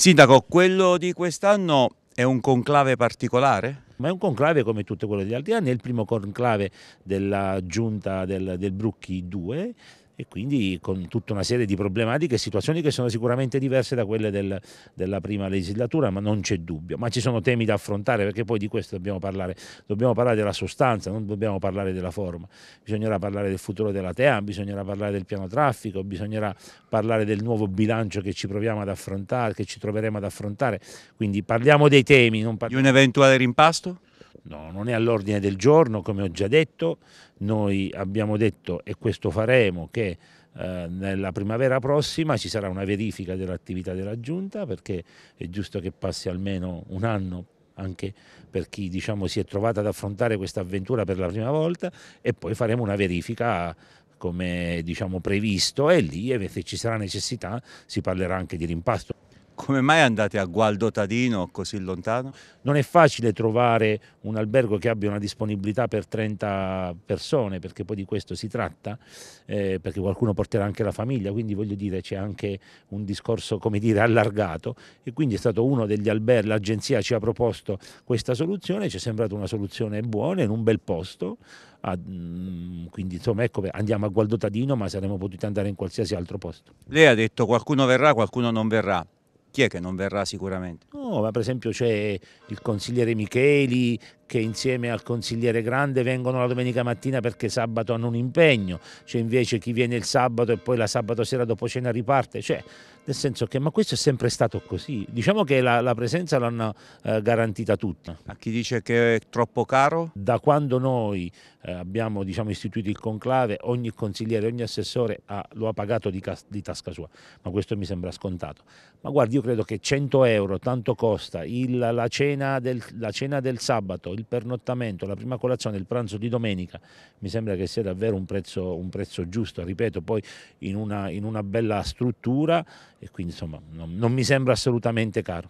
Sindaco, quello di quest'anno è un conclave particolare? ma è un conclave come tutte quelle degli altri anni, è il primo conclave della giunta del, del Brucchi 2, e quindi con tutta una serie di problematiche e situazioni che sono sicuramente diverse da quelle del, della prima legislatura, ma non c'è dubbio. Ma ci sono temi da affrontare perché poi di questo dobbiamo parlare, dobbiamo parlare della sostanza, non dobbiamo parlare della forma. Bisognerà parlare del futuro della TEA, bisognerà parlare del piano traffico, bisognerà parlare del nuovo bilancio che ci proviamo ad affrontare, che ci troveremo ad affrontare. Quindi parliamo dei temi. Parliamo... Di un eventuale rimpasto? No, non è all'ordine del giorno, come ho già detto, noi abbiamo detto e questo faremo che eh, nella primavera prossima ci sarà una verifica dell'attività della Giunta perché è giusto che passi almeno un anno anche per chi diciamo, si è trovato ad affrontare questa avventura per la prima volta e poi faremo una verifica come diciamo, previsto e lì eh, se ci sarà necessità si parlerà anche di rimpasto. Come mai andate a Gualdo Tadino così lontano? Non è facile trovare un albergo che abbia una disponibilità per 30 persone, perché poi di questo si tratta, eh, perché qualcuno porterà anche la famiglia, quindi voglio dire c'è anche un discorso come dire allargato e quindi è stato uno degli alberghi, l'agenzia ci ha proposto questa soluzione, ci è sembrata una soluzione buona in un bel posto, a, ah, mm, quindi insomma ecco andiamo a Gualdotadino ma saremmo potuti andare in qualsiasi altro posto. Lei ha detto qualcuno verrà, qualcuno non verrà, chi è che non verrà sicuramente? No, ma per esempio c'è il consigliere Micheli che insieme al consigliere Grande vengono la domenica mattina perché sabato hanno un impegno, c'è invece chi viene il sabato e poi la sabato sera dopo cena riparte, cioè nel senso che ma questo è sempre stato così, diciamo che la, la presenza l'hanno eh, garantita tutta. A chi dice che è troppo caro? Da quando noi eh, abbiamo diciamo, istituito il conclave ogni consigliere, ogni assessore ha, lo ha pagato di, di tasca sua, ma questo mi sembra scontato. Ma guardi io credo che 100 euro tanto costa il, la, cena del, la cena del sabato, il pernottamento, la prima colazione, il pranzo di domenica, mi sembra che sia davvero un prezzo, un prezzo giusto, ripeto, poi in una, in una, bella struttura e quindi insomma non, non mi sembra assolutamente caro.